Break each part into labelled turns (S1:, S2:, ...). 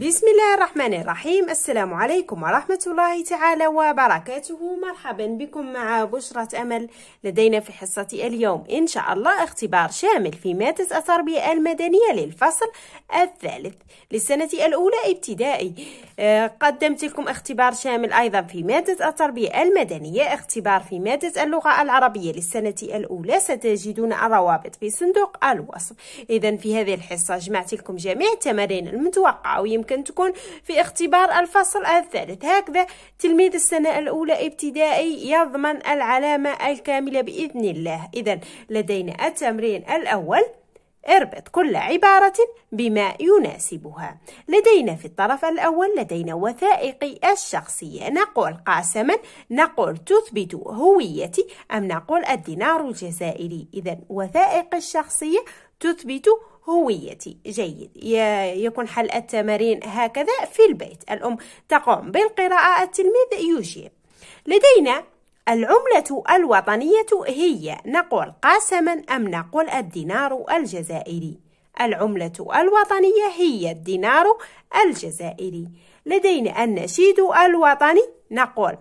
S1: بسم الله الرحمن الرحيم السلام عليكم ورحمة الله تعالى وبركاته مرحبا بكم مع بشرة أمل لدينا في حصة اليوم إن شاء الله اختبار شامل في مادة التربية المدنية للفصل الثالث للسنة الأولى ابتدائي آه، قدمت لكم اختبار شامل أيضا في مادة التربية المدنية اختبار في مادة اللغة العربية للسنة الأولى ستجدون الروابط في صندوق الوصف إذا في هذه الحصة جمعت لكم جميع التمارين المتوقعة ويمكن يمكن تكون في اختبار الفصل الثالث هكذا تلميذ السنة الأولى ابتدائي يضمن العلامة الكاملة بإذن الله إذا لدينا التمرين الأول اربط كل عبارة بما يناسبها لدينا في الطرف الأول لدينا وثائقي الشخصية نقول قاسما نقول تثبت هويتي أم نقول الدينار الجزائري إذا وثائق الشخصية تثبت هويتي جيد يكون حل التمارين هكذا في البيت الأم تقوم بالقراءة التلميذ يجيب لدينا العملة الوطنية هي نقول قاسما أم نقول الدينار الجزائري العملة الوطنية هي الدينار الجزائري لدينا النشيد الوطني نقول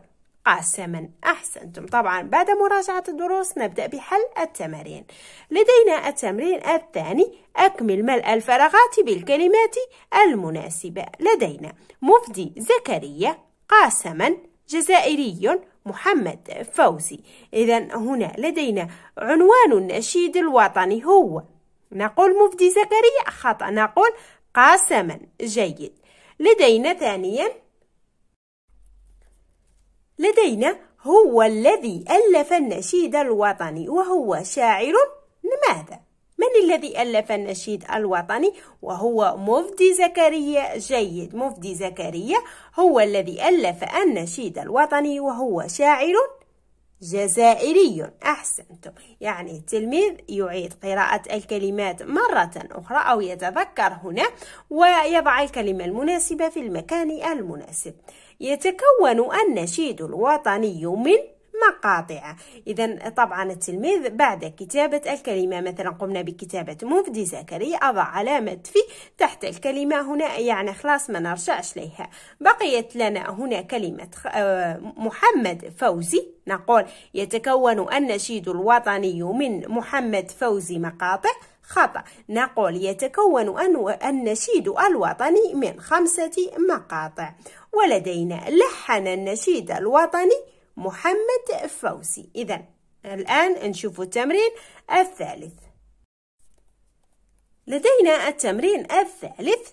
S1: قاسما أحسنتم طبعا بعد مراجعة الدروس نبدأ بحل التمارين لدينا التمرين الثاني أكمل ملء الفراغات بالكلمات المناسبة لدينا مفدي زكريا قاسما جزائري محمد فوزي إذا هنا لدينا عنوان النشيد الوطني هو نقول مفدي زكريا خطأ نقول قاسما جيد لدينا ثانيا لدينا هو الذي ألف النشيد الوطني وهو شاعر لماذا؟ من الذي ألف النشيد الوطني وهو مفدي زكريا جيد مفدي زكريا هو الذي ألف النشيد الوطني وهو شاعر جزائري أحسنتم يعني التلميذ يعيد قراءة الكلمات مرة أخرى أو يتذكر هنا ويضع الكلمة المناسبة في المكان المناسب يتكون النشيد الوطني من مقاطع إذا طبعا التلميذ بعد كتابة الكلمة مثلا قمنا بكتابة مفدي زكريا أضع علامة في تحت الكلمة هنا يعني خلاص ما نرجعش ليها بقيت لنا هنا كلمة آه، محمد فوزي نقول يتكون النشيد الوطني من محمد فوزي مقاطع خطأ نقول يتكون النشيد الوطني من خمسة مقاطع ولدينا لحن النشيد الوطني محمد فوزي إذا الآن نشوف التمرين الثالث لدينا التمرين الثالث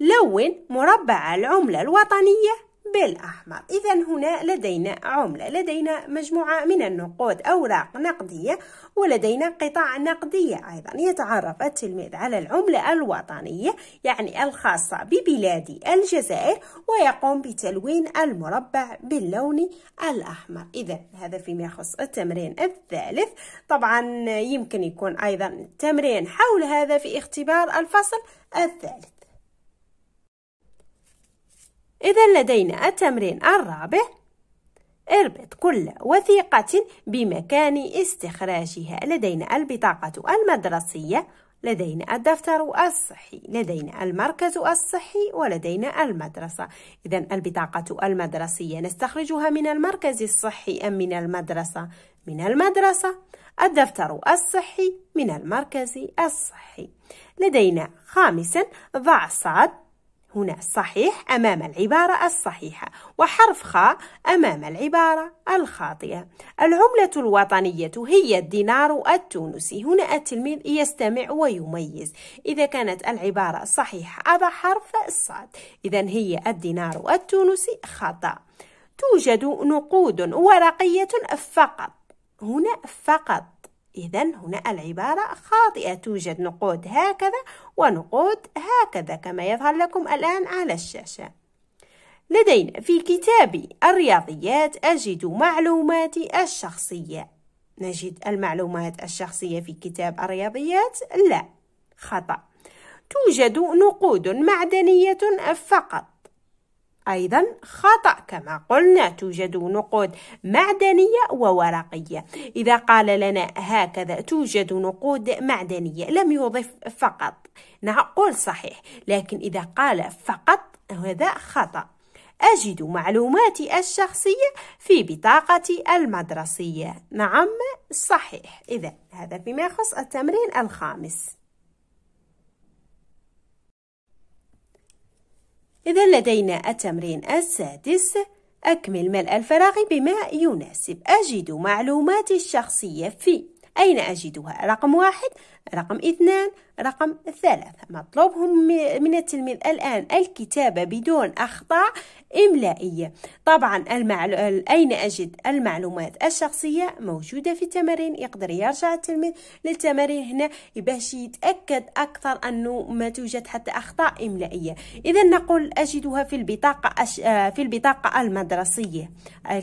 S1: لون مربع العملة الوطنية بالأحمر إذا هنا لدينا عملة لدينا مجموعة من النقود أوراق نقدية ولدينا قطع نقدية أيضا يتعرف التلميذ على العملة الوطنية يعني الخاصة ببلاد الجزائر ويقوم بتلوين المربع باللون الأحمر إذا هذا فيما يخص التمرين الثالث طبعا يمكن يكون أيضا تمرين حول هذا في اختبار الفصل الثالث إذا لدينا التمرين الرابع اربط كل وثيقة بمكان استخراجها لدينا البطاقة المدرسية لدينا الدفتر الصحي لدينا المركز الصحي ولدينا المدرسة إذا البطاقة المدرسية نستخرجها من المركز الصحي أم من المدرسة؟ من المدرسة الدفتر الصحي من المركز الصحي لدينا خامسا ضع صاد هنا صحيح أمام العبارة الصحيحة وحرف خاء أمام العبارة الخاطئة العملة الوطنية هي الدينار التونسي هنا التلميذ يستمع ويميز إذا كانت العبارة صحيحة أضع حرف الصاد إذا هي الدينار التونسي خطأ توجد نقود ورقية فقط هنا فقط إذا هنا العبارة خاطئة توجد نقود هكذا ونقود هكذا كما يظهر لكم الآن على الشاشة لدينا في كتاب الرياضيات أجد معلوماتي الشخصية نجد المعلومات الشخصية في كتاب الرياضيات؟ لا خطأ توجد نقود معدنية فقط أيضا خطأ كما قلنا توجد نقود معدنية وورقية إذا قال لنا هكذا توجد نقود معدنية لم يضف فقط نقول صحيح لكن إذا قال فقط هذا خطأ أجد معلوماتي الشخصية في بطاقتي المدرسية نعم صحيح إذا هذا فيما يخص التمرين الخامس إذا لدينا التمرين السادس أكمل ملء الفراغ بما يناسب أجد معلوماتي الشخصية في أين أجدها؟ رقم واحد رقم اثنان رقم ثلاثة. مطلوب من التلميذ الآن الكتابة بدون أخطاء إملائية طبعا المعلو... أين أجد المعلومات الشخصية موجودة في التمارين يقدر يرجع التلميذ للتمارين هنا باش يتأكد أكثر أنه ما توجد حتى أخطاء إملائية إذا نقول أجدها في البطاقة أش... في البطاقة المدرسية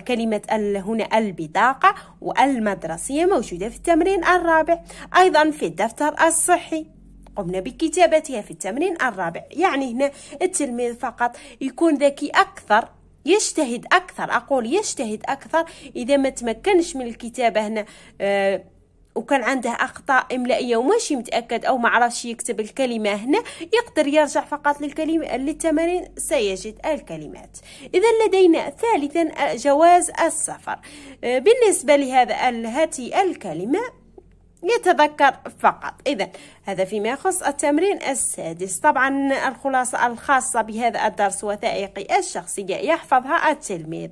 S1: كلمة ال... هنا البطاقة والمدرسية موجودة في التمرين التمرين الرابع أيضا في الدفتر الصحي قمنا بكتابتها في التمرين الرابع يعني هنا التلميذ فقط يكون ذكي أكثر يجتهد أكثر أقول يجتهد أكثر إذا ما تمكنش من الكتابة هنا آه وكان عنده اخطاء املائيه وماشي متاكد او ما عرفش يكتب الكلمه هنا يقدر يرجع فقط للكلمه للتمارين سيجد الكلمات اذا لدينا ثالثا جواز السفر آه، بالنسبه لهذا هاتي الكلمه يتذكر فقط إذا هذا فيما يخص التمرين السادس طبعا الخلاصة الخاصة بهذا الدرس وثائقي الشخصية يحفظها التلميذ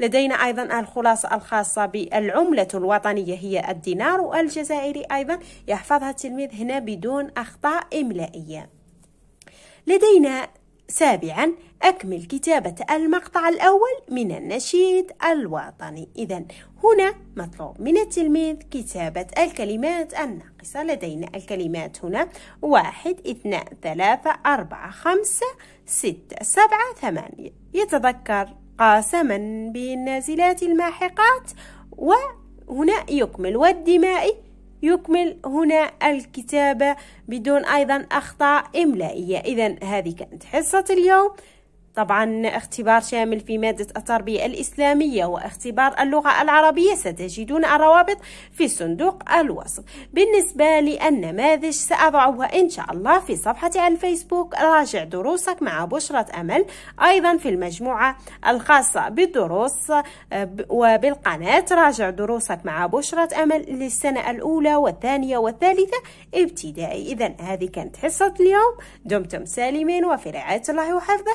S1: لدينا أيضا الخلاصة الخاصة بالعملة الوطنية هي الدينار الجزائري أيضا يحفظها التلميذ هنا بدون أخطاء إملائية لدينا سابعا أكمل كتابة المقطع الأول من النشيد الوطني إذا هنا مطلوب من التلميذ كتابة الكلمات الناقصة لدينا الكلمات هنا واحد اثنان ثلاثة أربعة خمسة ستة سبعة ثمانية يتذكر قاسما بالنازلات الماحقات وهنا يكمل والدماء يكمل هنا الكتابة بدون أيضا أخطاء إملائية إذا هذه كانت حصة اليوم طبعا اختبار شامل في مادة التربية الإسلامية واختبار اللغة العربية ستجدون الروابط في صندوق الوصف بالنسبة للنماذج سأضعها إن شاء الله في صفحتي على الفيسبوك راجع دروسك مع بشرة أمل أيضا في المجموعة الخاصة بالدروس آه، وبالقناة راجع دروسك مع بشرة أمل للسنة الأولى والثانية والثالثة ابتدائي إذا هذه كانت حصة اليوم دمتم سالمين وفي رعاية الله وحفظه